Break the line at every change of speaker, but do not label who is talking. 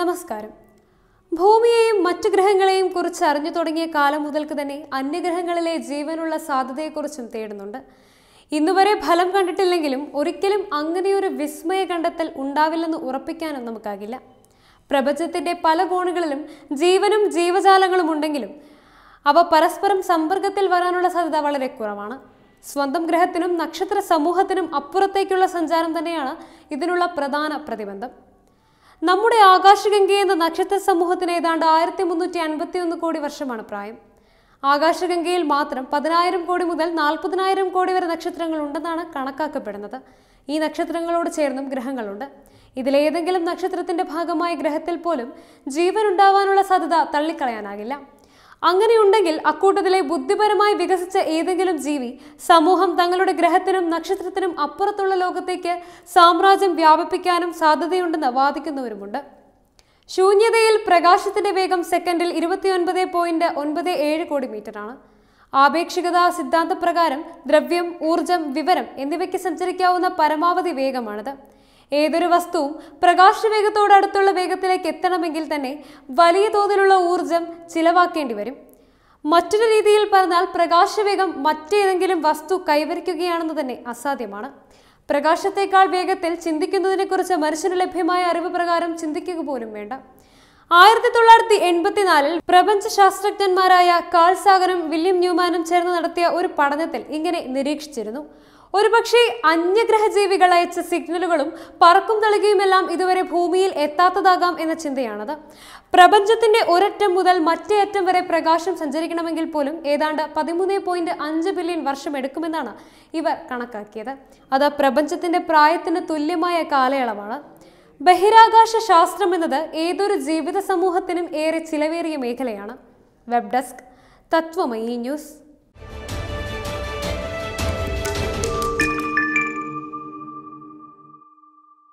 നമസ്കാരം ഭൂമിയെയും മറ്റു ഗ്രഹങ്ങളെയും കുറിച്ച് അറിഞ്ഞു തുടങ്ങിയ കാലം മുതൽക്ക് തന്നെ അന്യഗ്രഹങ്ങളിലെ ജീവനുള്ള സാധ്യതയെക്കുറിച്ചും തേടുന്നുണ്ട് ഇന്നുവരെ ഫലം കണ്ടിട്ടില്ലെങ്കിലും ഒരിക്കലും അങ്ങനെയൊരു വിസ്മയ കണ്ടെത്തൽ ഉണ്ടാവില്ലെന്ന് ഉറപ്പിക്കാനും നമുക്കാകില്ല പ്രപഞ്ചത്തിന്റെ പല കോണുകളിലും ജീവനും ജീവജാലങ്ങളും ഉണ്ടെങ്കിലും അവ പരസ്പരം സമ്പർക്കത്തിൽ വരാനുള്ള സാധ്യത വളരെ കുറവാണ് സ്വന്തം ഗ്രഹത്തിനും നക്ഷത്ര സമൂഹത്തിനും അപ്പുറത്തേക്കുള്ള സഞ്ചാരം തന്നെയാണ് ഇതിനുള്ള പ്രധാന പ്രതിബന്ധം നമ്മുടെ ആകാശഗംഗ എന്ന നക്ഷത്ര സമൂഹത്തിന് ഏതാണ്ട് ആയിരത്തി മുന്നൂറ്റി അൻപത്തി ഒന്ന് കോടി വർഷമാണ് പ്രായം ആകാശഗംഗയിൽ മാത്രം പതിനായിരം കോടി മുതൽ നാൽപ്പതിനായിരം കോടി വരെ നക്ഷത്രങ്ങൾ ഉണ്ടെന്നാണ് കണക്കാക്കപ്പെടുന്നത് ഈ നക്ഷത്രങ്ങളോട് ചേർന്നും ഗ്രഹങ്ങളുണ്ട് ഇതിലേതെങ്കിലും നക്ഷത്രത്തിന്റെ ഭാഗമായ ഗ്രഹത്തിൽ പോലും ജീവൻ ഉണ്ടാവാനുള്ള സാധ്യത തള്ളിക്കളയാനാകില്ല അങ്ങനെയുണ്ടെങ്കിൽ അക്കൂട്ടത്തിലെ ബുദ്ധിപരമായി വികസിച്ച ഏതെങ്കിലും ജീവി സമൂഹം തങ്ങളുടെ ഗ്രഹത്തിനും നക്ഷത്രത്തിനും അപ്പുറത്തുള്ള ലോകത്തേക്ക് സാമ്രാജ്യം വ്യാപിപ്പിക്കാനും സാധ്യതയുണ്ടെന്ന് വാദിക്കുന്നവരുമുണ്ട് ശൂന്യതയിൽ പ്രകാശത്തിന്റെ വേഗം സെക്കൻഡിൽ ഇരുപത്തിയൊൻപത് പോയിന്റ് ഒൻപത് ഏഴ് കോടി മീറ്ററാണ് ആപേക്ഷികതാ സിദ്ധാന്തപ്രകാരം ദ്രവ്യം ഊർജം വിവരം എന്നിവയ്ക്ക് സഞ്ചരിക്കാവുന്ന പരമാവധി വേഗമാണിത് ഏതൊരു വസ്തുവും പ്രകാശവേഗത്തോടടുത്തുള്ള വേഗത്തിലേക്ക് എത്തണമെങ്കിൽ തന്നെ വലിയ തോതിലുള്ള ഊർജം ചിലവാക്കേണ്ടി വരും മറ്റൊരു രീതിയിൽ പറഞ്ഞാൽ പ്രകാശവേഗം മറ്റേതെങ്കിലും വസ്തു കൈവരിക്കുകയാണെന്ന് തന്നെ അസാധ്യമാണ് പ്രകാശത്തേക്കാൾ വേഗത്തിൽ ചിന്തിക്കുന്നതിനെക്കുറിച്ച് മനുഷ്യന് ലഭ്യമായ അറിവ് പ്രകാരം ചിന്തിക്കുക പോലും വേണ്ട ആയിരത്തി തൊള്ളായിരത്തി എൺപത്തിനാലിൽ പ്രപഞ്ച ശാസ്ത്രജ്ഞന്മാരായ കാൾ സാഗറും വില്യം ന്യൂമാനും ചേർന്ന് നടത്തിയ ഒരു പഠനത്തിൽ ഇങ്ങനെ നിരീക്ഷിച്ചിരുന്നു ഒരുപക്ഷെ അന്യഗ്രഹജീവികൾ അയച്ച സിഗ്നലുകളും പറക്കും തളികയുമെല്ലാം ഇതുവരെ ഭൂമിയിൽ എത്താത്തതാകാം എന്ന ചിന്തയാണത് പ്രപഞ്ചത്തിന്റെ ഒരറ്റം മുതൽ മറ്റേ അറ്റം വരെ പ്രകാശം സഞ്ചരിക്കണമെങ്കിൽ പോലും ഏതാണ്ട് പതിമൂന്ന് പോയിന്റ് അഞ്ച് ബില്യൺ വർഷം എടുക്കുമെന്നാണ് ഇവർ കണക്കാക്കിയത് അത് പ്രപഞ്ചത്തിന്റെ പ്രായത്തിന് തുല്യമായ കാലയളവാണ് ബഹിരാകാശ ശാസ്ത്രം എന്നത് ഏതൊരു ജീവിത സമൂഹത്തിനും ഏറെ ചിലവേറിയ മേഖലയാണ് വെബ് ഡെസ്ക് തത്വമയി ന്യൂസ്